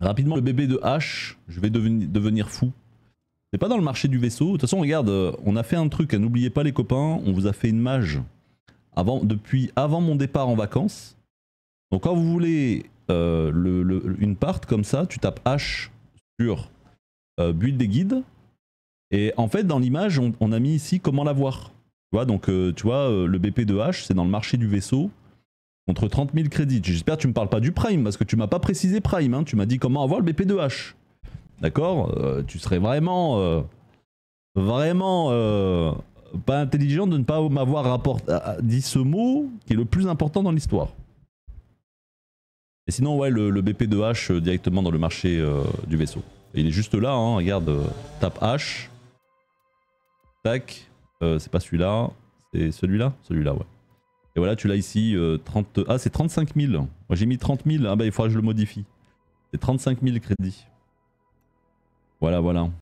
Rapidement, le bébé de H, je vais devenir, fou. C'est pas dans le marché du vaisseau. De toute façon, regarde, euh, on a fait un truc, hein, n'oubliez pas les copains, on vous a fait une mage avant, depuis avant mon départ en vacances. Donc quand vous voulez euh, une part comme ça, tu tapes H sur euh, build des guides. Et en fait, dans l'image, on, a mis ici comment la Tu vois, donc tu vois, le BP de H, c'est dans le marché du vaisseau. Contre 30 000 crédits. J'espère que tu me parles pas du Prime, parce que tu m'as pas précisé Prime. Hein. Tu m'as dit comment avoir le BP2H. D'accord euh, Tu serais vraiment... Euh, vraiment... Euh, pas intelligent de ne pas m'avoir dit ce mot qui est le plus important dans l'histoire. Et sinon, ouais, le, BP2H directement dans le marché du vaisseau. il est juste là, hein, regarde, tape H. Tac, c'est pas celui-là, c'est celui-là Celui-là, ouais. Et voilà, tu l'as ici, 30... Euh, ah, c'est 35 000. Moi, j'ai mis 30 000. Ah bah, il faudra que je le modifie. C'est 35 000 crédits. Voilà, voilà.